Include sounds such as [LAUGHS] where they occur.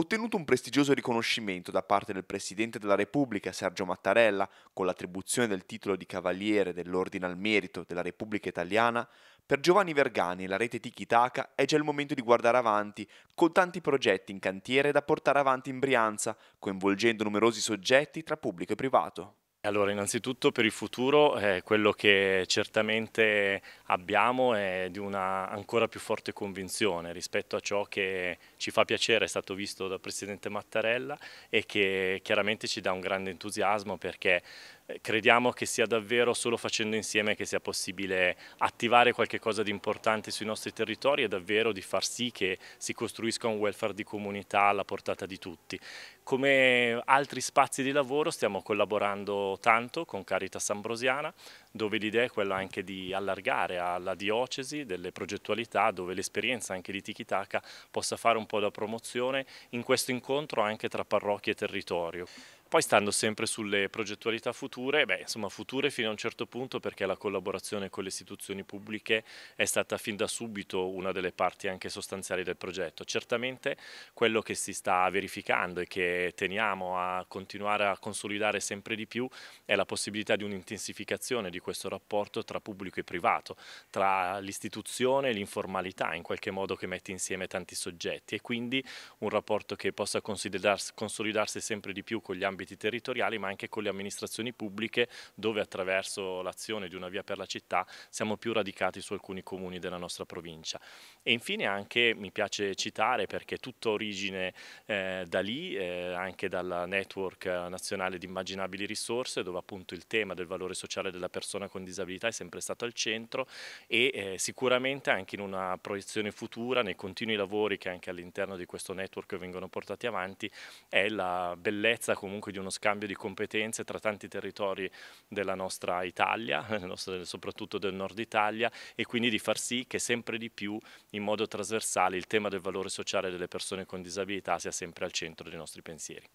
ottenuto un prestigioso riconoscimento da parte del Presidente della Repubblica Sergio Mattarella con l'attribuzione del titolo di Cavaliere dell'Ordine al Merito della Repubblica Italiana, per Giovanni Vergani e la rete Tiki Taka è già il momento di guardare avanti, con tanti progetti in cantiere da portare avanti in Brianza, coinvolgendo numerosi soggetti tra pubblico e privato. Allora, innanzitutto per il futuro eh, quello che certamente abbiamo è di una ancora più forte convinzione rispetto a ciò che ci fa piacere, è stato visto dal Presidente Mattarella e che chiaramente ci dà un grande entusiasmo perché eh, crediamo che sia davvero solo facendo insieme che sia possibile attivare qualche cosa di importante sui nostri territori e davvero di far sì che si costruisca un welfare di comunità alla portata di tutti. Come altri spazi di lavoro stiamo collaborando tanto con Caritas Ambrosiana dove l'idea è quella anche di allargare alla diocesi delle progettualità dove l'esperienza anche di Tikitaka possa fare un po' da promozione in questo incontro anche tra parrocchie e territorio. Poi stando sempre sulle progettualità future, beh, insomma future fino a un certo punto perché la collaborazione con le istituzioni pubbliche è stata fin da subito una delle parti anche sostanziali del progetto. Certamente quello che si sta verificando e che teniamo a continuare a consolidare sempre di più è la possibilità di un'intensificazione di questo rapporto tra pubblico e privato, tra l'istituzione e l'informalità in qualche modo che mette insieme tanti soggetti e quindi un rapporto che possa consolidarsi sempre di più con gli ambiti ambiti territoriali ma anche con le amministrazioni pubbliche dove attraverso l'azione di una via per la città siamo più radicati su alcuni comuni della nostra provincia. E infine anche mi piace citare perché tutto origine eh, da lì, eh, anche dal network nazionale di immaginabili risorse dove appunto il tema del valore sociale della persona con disabilità è sempre stato al centro e eh, sicuramente anche in una proiezione futura nei continui lavori che anche all'interno di questo network vengono portati avanti è la bellezza comunque di uno scambio di competenze tra tanti territori della nostra Italia, [LAUGHS] soprattutto del nord Italia e quindi di far sì che sempre di più in modo trasversale il tema del valore sociale delle persone con disabilità sia sempre al centro dei nostri pensieri.